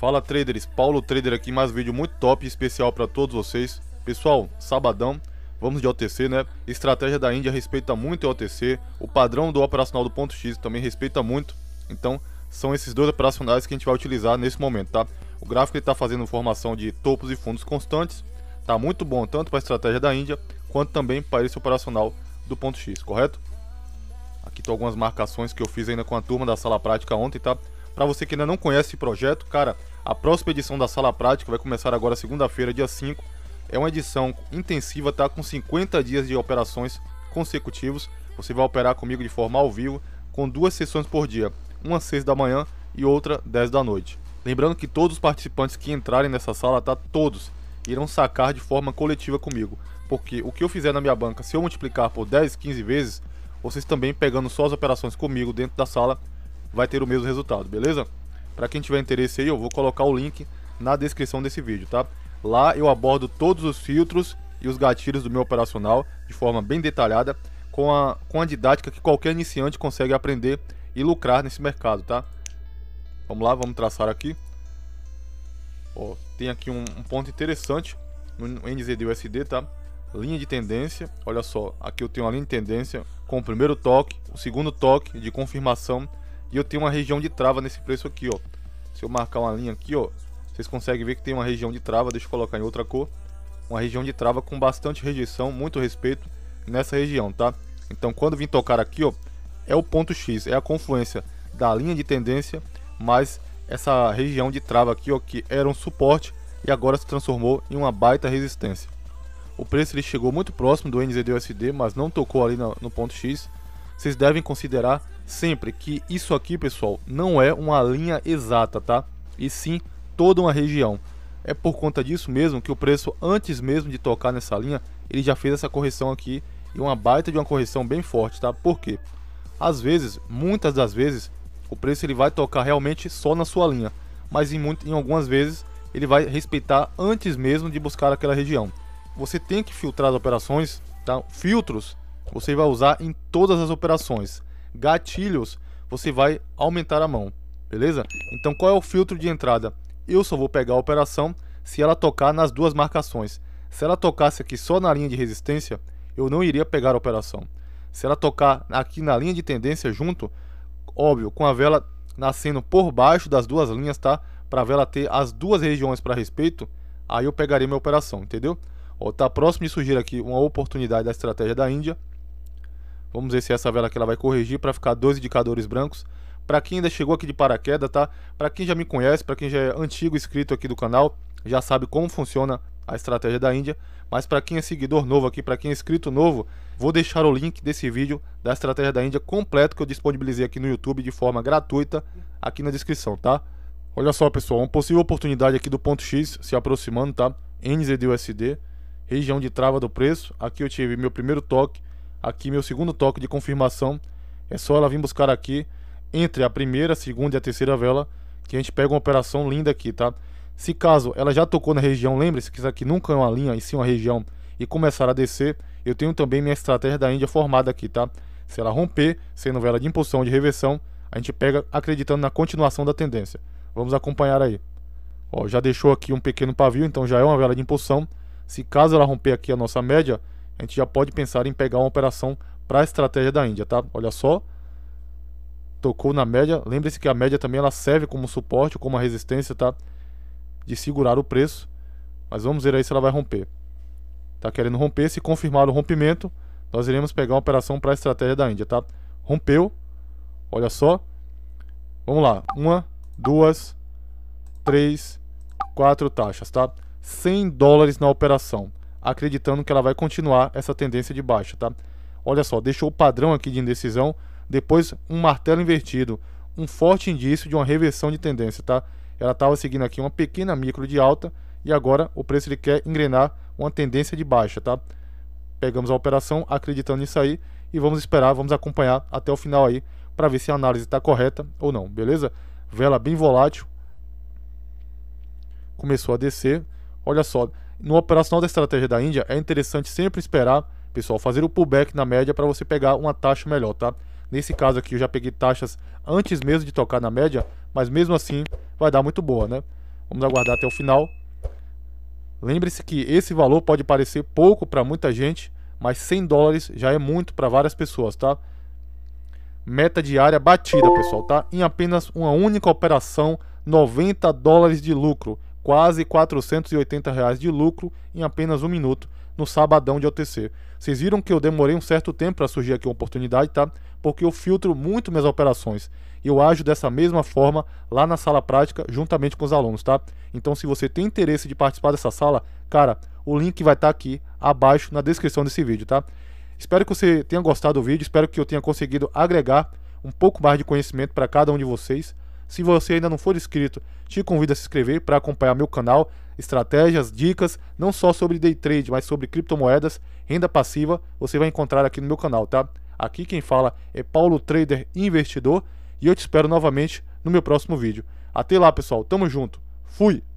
Fala traders, Paulo Trader aqui, mais um vídeo muito top especial para todos vocês. Pessoal, sabadão, vamos de OTC, né? Estratégia da Índia respeita muito o OTC, o padrão do operacional do ponto X também respeita muito. Então, são esses dois operacionais que a gente vai utilizar nesse momento, tá? O gráfico está fazendo formação de topos e fundos constantes, tá muito bom tanto para a estratégia da Índia quanto também para esse operacional do ponto X, correto? Aqui estão algumas marcações que eu fiz ainda com a turma da sala prática ontem, tá? Para você que ainda não conhece esse projeto, cara, a próxima edição da Sala Prática vai começar agora segunda-feira, dia 5. É uma edição intensiva, tá? Com 50 dias de operações consecutivos. Você vai operar comigo de forma ao vivo, com duas sessões por dia, uma às 6 da manhã e outra 10 da noite. Lembrando que todos os participantes que entrarem nessa sala, tá? Todos irão sacar de forma coletiva comigo. Porque o que eu fizer na minha banca, se eu multiplicar por 10, 15 vezes, vocês também pegando só as operações comigo dentro da sala, vai ter o mesmo resultado, beleza? Para quem tiver interesse aí, eu vou colocar o link na descrição desse vídeo, tá? Lá eu abordo todos os filtros e os gatilhos do meu operacional de forma bem detalhada, com a, com a didática que qualquer iniciante consegue aprender e lucrar nesse mercado, tá? Vamos lá, vamos traçar aqui. Ó, tem aqui um, um ponto interessante no NZD USD, tá? Linha de tendência, olha só, aqui eu tenho uma linha de tendência com o primeiro toque, o segundo toque de confirmação e eu tenho uma região de trava nesse preço aqui, ó. Se eu marcar uma linha aqui, ó, vocês conseguem ver que tem uma região de trava, deixa eu colocar em outra cor. Uma região de trava com bastante rejeição, muito respeito nessa região, tá? Então quando vim tocar aqui, ó, é o ponto X, é a confluência da linha de tendência, mais essa região de trava aqui, ó, que era um suporte e agora se transformou em uma baita resistência. O preço ele chegou muito próximo do NZD USD, mas não tocou ali no, no ponto X. Vocês devem considerar sempre que isso aqui, pessoal, não é uma linha exata, tá? E sim toda uma região. É por conta disso mesmo que o preço, antes mesmo de tocar nessa linha, ele já fez essa correção aqui e uma baita de uma correção bem forte, tá? Por quê? Às vezes, muitas das vezes, o preço ele vai tocar realmente só na sua linha, mas em, muito, em algumas vezes ele vai respeitar antes mesmo de buscar aquela região. Você tem que filtrar as operações, tá? Filtros você vai usar em todas as operações gatilhos, você vai aumentar a mão, beleza? Então qual é o filtro de entrada? Eu só vou pegar a operação se ela tocar nas duas marcações. Se ela tocasse aqui só na linha de resistência, eu não iria pegar a operação. Se ela tocar aqui na linha de tendência junto, óbvio, com a vela nascendo por baixo das duas linhas, tá? Para a vela ter as duas regiões para respeito, aí eu pegaria minha operação, entendeu? Ó, tá próximo de surgir aqui uma oportunidade da estratégia da Índia, Vamos ver se essa vela aqui ela vai corrigir para ficar dois indicadores brancos. Para quem ainda chegou aqui de paraquedas, tá? Para quem já me conhece, para quem já é antigo inscrito aqui do canal, já sabe como funciona a estratégia da Índia. Mas para quem é seguidor novo aqui, para quem é inscrito novo, vou deixar o link desse vídeo da estratégia da Índia completo que eu disponibilizei aqui no YouTube de forma gratuita aqui na descrição, tá? Olha só, pessoal, uma possível oportunidade aqui do ponto X se aproximando, tá? NZD USD, região de trava do preço. Aqui eu tive meu primeiro toque Aqui, meu segundo toque de confirmação. É só ela vir buscar aqui entre a primeira, a segunda e a terceira vela que a gente pega uma operação linda aqui, tá? Se caso ela já tocou na região, lembre-se que isso aqui nunca é uma linha, e sim uma região, e começar a descer, eu tenho também minha estratégia da Índia formada aqui, tá? Se ela romper, sendo vela de impulsão de reversão, a gente pega acreditando na continuação da tendência. Vamos acompanhar aí. Ó, já deixou aqui um pequeno pavio, então já é uma vela de impulsão. Se caso ela romper aqui a nossa média, a gente já pode pensar em pegar uma operação para a estratégia da Índia, tá? Olha só, tocou na média. Lembre-se que a média também ela serve como suporte, como resistência, tá? De segurar o preço. Mas vamos ver aí se ela vai romper. Tá querendo romper, se confirmar o rompimento, nós iremos pegar uma operação para a estratégia da Índia, tá? Rompeu. Olha só. Vamos lá. Uma, duas, três, quatro taxas, tá? 100 dólares na operação acreditando que ela vai continuar essa tendência de baixa, tá? Olha só, deixou o padrão aqui de indecisão, depois um martelo invertido, um forte indício de uma reversão de tendência, tá? Ela estava seguindo aqui uma pequena micro de alta e agora o preço ele quer engrenar uma tendência de baixa, tá? Pegamos a operação acreditando nisso aí e vamos esperar, vamos acompanhar até o final aí para ver se a análise está correta ou não, beleza? Vela bem volátil, começou a descer, olha só, no operacional da estratégia da Índia, é interessante sempre esperar, pessoal, fazer o pullback na média para você pegar uma taxa melhor, tá? Nesse caso aqui, eu já peguei taxas antes mesmo de tocar na média, mas mesmo assim vai dar muito boa, né? Vamos aguardar até o final. Lembre-se que esse valor pode parecer pouco para muita gente, mas 100 dólares já é muito para várias pessoas, tá? Meta diária batida, pessoal, tá? Em apenas uma única operação, 90 dólares de lucro quase 480 reais de lucro em apenas um minuto no sabadão de OTC. Vocês viram que eu demorei um certo tempo para surgir aqui uma oportunidade, tá? Porque eu filtro muito minhas operações e eu ajo dessa mesma forma lá na sala prática juntamente com os alunos, tá? Então, se você tem interesse de participar dessa sala, cara, o link vai estar tá aqui abaixo na descrição desse vídeo, tá? Espero que você tenha gostado do vídeo, espero que eu tenha conseguido agregar um pouco mais de conhecimento para cada um de vocês. Se você ainda não for inscrito, te convido a se inscrever para acompanhar meu canal, estratégias, dicas, não só sobre day trade, mas sobre criptomoedas, renda passiva, você vai encontrar aqui no meu canal, tá? Aqui quem fala é Paulo Trader Investidor e eu te espero novamente no meu próximo vídeo. Até lá, pessoal. Tamo junto. Fui.